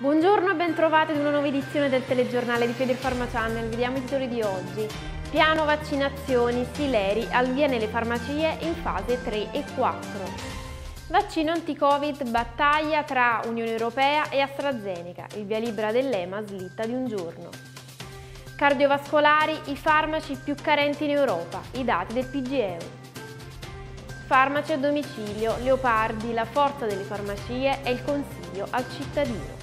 Buongiorno e bentrovati ad una nuova edizione del telegiornale di Feder Pharma Channel. Vediamo i titoli di oggi. Piano vaccinazioni, Sileri al via nelle farmacie in fase 3 e 4. Vaccino anti-Covid, battaglia tra Unione Europea e AstraZeneca. Il via libera dell'EMA slitta di un giorno. Cardiovascolari, i farmaci più carenti in Europa. I dati del PGEU. Farmaci a domicilio, Leopardi, la forza delle farmacie e il consiglio al cittadino.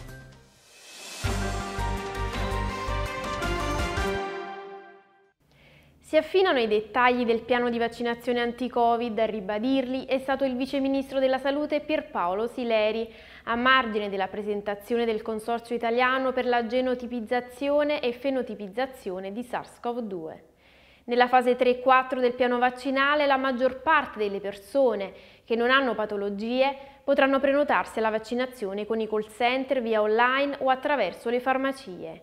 Si affinano i dettagli del piano di vaccinazione anti-Covid, a ribadirli è stato il viceministro della Salute Pierpaolo Sileri, a margine della presentazione del Consorzio Italiano per la genotipizzazione e fenotipizzazione di SARS-CoV-2. Nella fase 3 e 4 del piano vaccinale la maggior parte delle persone che non hanno patologie potranno prenotarsi alla vaccinazione con i call center via online o attraverso le farmacie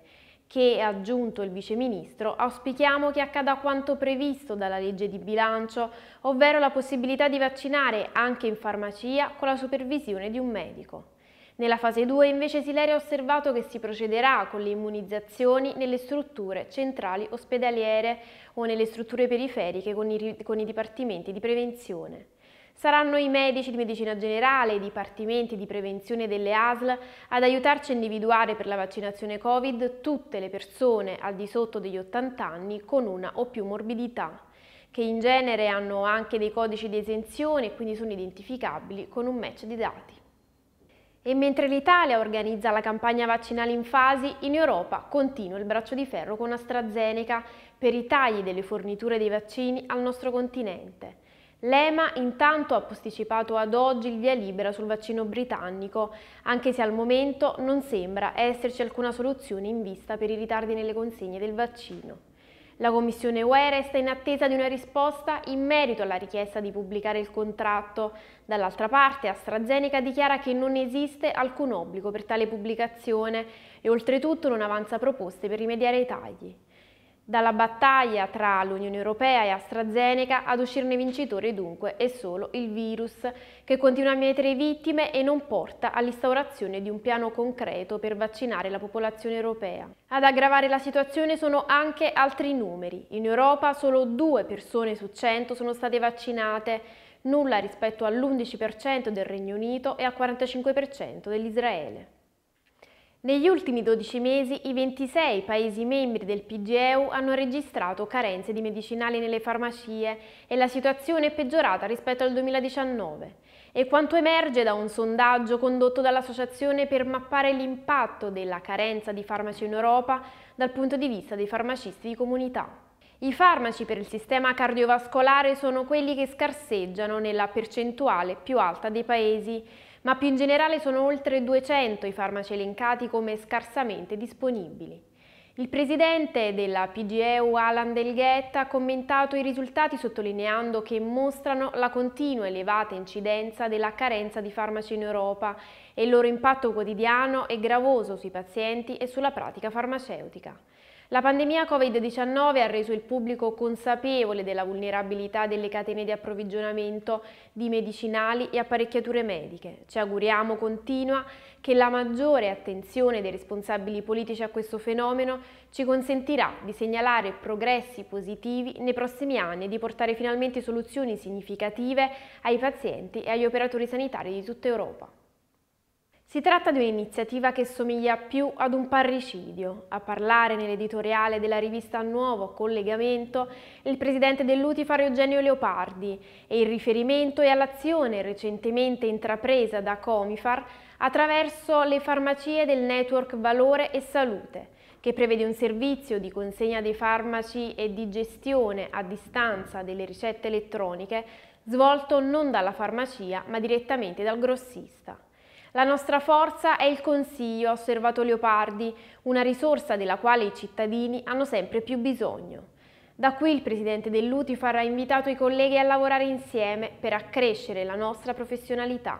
che, ha aggiunto il viceministro, auspichiamo che accada quanto previsto dalla legge di bilancio, ovvero la possibilità di vaccinare anche in farmacia con la supervisione di un medico. Nella fase 2 invece Sileri ha osservato che si procederà con le immunizzazioni nelle strutture centrali ospedaliere o nelle strutture periferiche con i, con i dipartimenti di prevenzione. Saranno i medici di medicina generale e i dipartimenti di prevenzione delle ASL ad aiutarci a individuare per la vaccinazione Covid tutte le persone al di sotto degli 80 anni con una o più morbidità, che in genere hanno anche dei codici di esenzione e quindi sono identificabili con un match di dati. E mentre l'Italia organizza la campagna vaccinale in fasi, in Europa continua il braccio di ferro con AstraZeneca per i tagli delle forniture dei vaccini al nostro continente. L'EMA intanto ha posticipato ad oggi il via libera sul vaccino britannico, anche se al momento non sembra esserci alcuna soluzione in vista per i ritardi nelle consegne del vaccino. La Commissione UE resta in attesa di una risposta in merito alla richiesta di pubblicare il contratto. Dall'altra parte AstraZeneca dichiara che non esiste alcun obbligo per tale pubblicazione e oltretutto non avanza proposte per rimediare ai tagli. Dalla battaglia tra l'Unione Europea e AstraZeneca ad uscirne vincitore dunque è solo il virus, che continua a mietere vittime e non porta all'instaurazione di un piano concreto per vaccinare la popolazione europea. Ad aggravare la situazione sono anche altri numeri. In Europa solo due persone su 100 sono state vaccinate, nulla rispetto all'11% del Regno Unito e al 45% dell'Israele. Negli ultimi 12 mesi i 26 Paesi membri del PGEU hanno registrato carenze di medicinali nelle farmacie e la situazione è peggiorata rispetto al 2019. E quanto emerge da un sondaggio condotto dall'Associazione per mappare l'impatto della carenza di farmaci in Europa dal punto di vista dei farmacisti di comunità. I farmaci per il sistema cardiovascolare sono quelli che scarseggiano nella percentuale più alta dei paesi, ma più in generale sono oltre 200 i farmaci elencati come scarsamente disponibili. Il presidente della PGEU Alan Delghetta ha commentato i risultati sottolineando che mostrano la continua elevata incidenza della carenza di farmaci in Europa e il loro impatto quotidiano e gravoso sui pazienti e sulla pratica farmaceutica. La pandemia Covid-19 ha reso il pubblico consapevole della vulnerabilità delle catene di approvvigionamento di medicinali e apparecchiature mediche. Ci auguriamo continua che la maggiore attenzione dei responsabili politici a questo fenomeno ci consentirà di segnalare progressi positivi nei prossimi anni e di portare finalmente soluzioni significative ai pazienti e agli operatori sanitari di tutta Europa. Si tratta di un'iniziativa che somiglia più ad un parricidio. A parlare nell'editoriale della rivista Nuovo Collegamento il presidente dell'Utifar Eugenio Leopardi e il riferimento è all'azione recentemente intrapresa da Comifar attraverso le farmacie del network Valore e Salute, che prevede un servizio di consegna dei farmaci e di gestione a distanza delle ricette elettroniche svolto non dalla farmacia ma direttamente dal grossista. La nostra forza è il Consiglio, ha osservato Leopardi, una risorsa della quale i cittadini hanno sempre più bisogno. Da qui il presidente dell'Utifar ha invitato i colleghi a lavorare insieme per accrescere la nostra professionalità.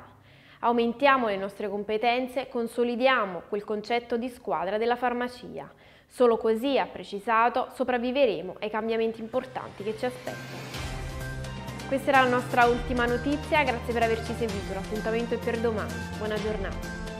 Aumentiamo le nostre competenze, consolidiamo quel concetto di squadra della farmacia. Solo così, ha precisato, sopravviveremo ai cambiamenti importanti che ci aspettano. Questa era la nostra ultima notizia, grazie per averci seguito, l'appuntamento è per domani, buona giornata.